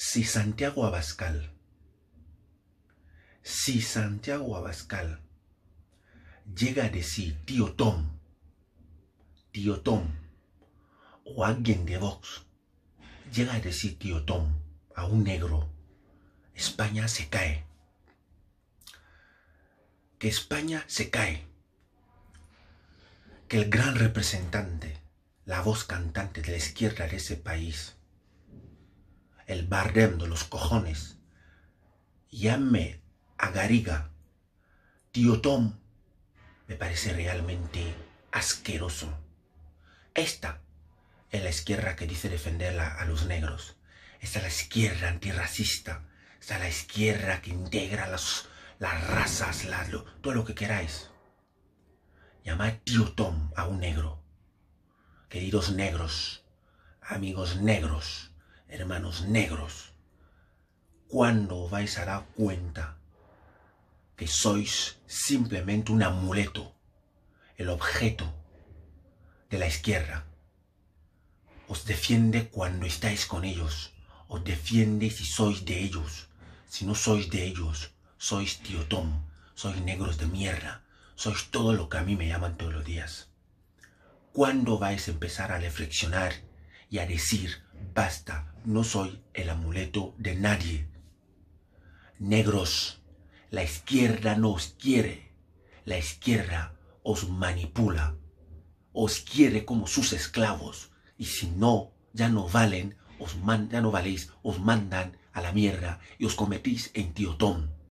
si Santiago Abascal, si Santiago Abascal llega a decir, tío Tom, tío Tom, o alguien de Vox, llega a decir, tío Tom, a un negro, España se cae. Que España se cae. Que el gran representante, la voz cantante de la izquierda de ese país, el bardem de los cojones. Llame a Gariga. Tío Tom me parece realmente asqueroso. Esta es la izquierda que dice defenderla a los negros. Esta es la izquierda antirracista. Esta es la izquierda que integra las, las razas, todo lo que queráis. Llamad tío Tom a un negro. Queridos negros, amigos negros hermanos negros, ¿cuándo vais a dar cuenta que sois simplemente un amuleto, el objeto de la izquierda? Os defiende cuando estáis con ellos, os defiende si sois de ellos, si no sois de ellos, sois tío Tom, sois negros de mierda, sois todo lo que a mí me llaman todos los días. ¿Cuándo vais a empezar a reflexionar y a decir, basta, no soy el amuleto de nadie. Negros, la izquierda no os quiere, la izquierda os manipula, os quiere como sus esclavos, y si no, ya no valen, os ya no valéis, os mandan a la mierda y os cometís en tiotón.